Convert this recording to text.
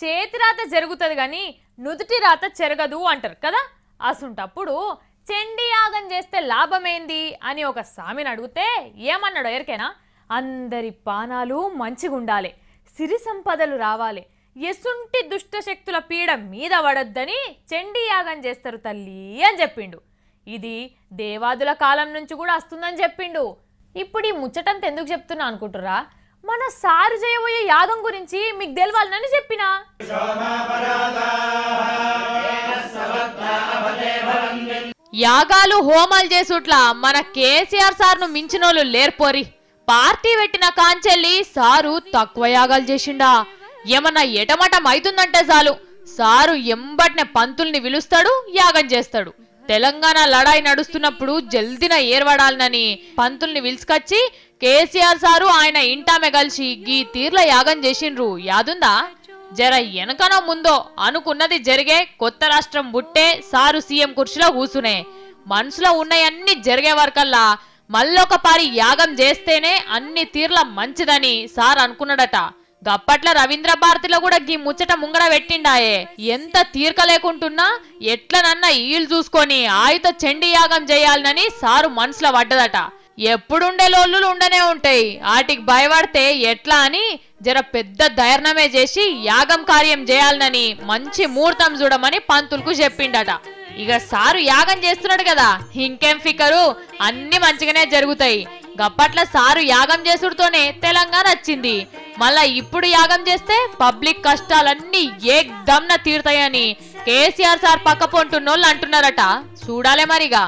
చేతి రాత జరుగుతుంది కానీ నుదుటి రాత జరగదు అంటారు కదా అసంటప్పుడు చెండి యాగం చేస్తే లాభమేంది అని ఒక సామిని అడిగితే ఏమన్నాడు ఎరికైనా అందరి పానాలు మంచిగుండాలి సిరి సంపదలు రావాలి ఎసుంటి దుష్టశక్తుల పీడ మీద పడద్దని చెండి యాగం చేస్తారు తల్లి అని చెప్పిండు ఇది దేవాదుల కాలం నుంచి కూడా వస్తుందని చెప్పిండు ఇప్పుడు ఈ ముచ్చటంత ఎందుకు చెప్తున్నా అనుకుంటురా మన సారు చేయబోయే యాగం గురించి మీకు తెలవాలని చెప్పిన యాగాలు హోమాలు చేసుట్ల మన కేసీఆర్ ను మించినోళ్ళు లేర్పోరి పార్టీ పెట్టిన కాంచెల్లి సారు తక్కువ యాగాలు చేసిండా ఏమన్నా ఎటమటం అవుతుందంటే చాలు సారు ఎంబటిన పంతుల్ని పిలుస్తాడు యాగం చేస్తాడు తెలంగాణ లడాయి నడుస్తున్నప్పుడు జల్దిన ఏర్వడాలనని పంతుల్ని పిలుచుకొచ్చి కేసీఆర్ సారు ఆయన ఇంటామె కలిసి గీ తీర్ల యాగం చేసిండ్రు యాదుందా జర వెనకనో ముందో అనుకున్నది జరిగే కొత్త రాష్ట్రం బుట్టే సారు సీఎం కుర్చీలో కూసునే మనసులో ఉన్నాయన్నీ జరిగే వరకల్లా మళ్ళొకపారి యాగం చేస్తేనే అన్ని తీర్ల మంచిదని సార్ అనుకున్నాడట గప్పట్ల రవీంద్ర భారతిలో కూడా గీ ముచ్చట ముంగడ పెట్టిండాయే ఎంత తీర్క లేకుంటున్నా ఎట్లనన్నా ఈలు చూసుకొని ఆయుత చెండి యాగం చేయాలనని సారు మనసులో పడ్డదట ఎప్పుడుండే లోళ్ళు ఉండనే ఉంటాయి ఆటికి భయపడితే ఎట్లా అని జర పెద్ద ధైర్ణమే చేసి యాగం కార్యం చేయాలనని మంచి ముహూర్తం చూడమని పంతులకు చెప్పిండట ఇక సారు యాగం చేస్తున్నాడు కదా ఇంకేం ఫికరు అన్ని మంచిగానే జరుగుతాయి గప్పట్ల సారు యాగం చేసుడుతోనే తెలంగాణ వచ్చింది మళ్ళా ఇప్పుడు యాగం చేస్తే పబ్లిక్ కష్టాలన్నీ ఏగ్దమ్న తీరుతాయని కేసీఆర్ సార్ పక్క పొంటున్నోళ్ళు అంటున్నారట చూడాలే మరిగా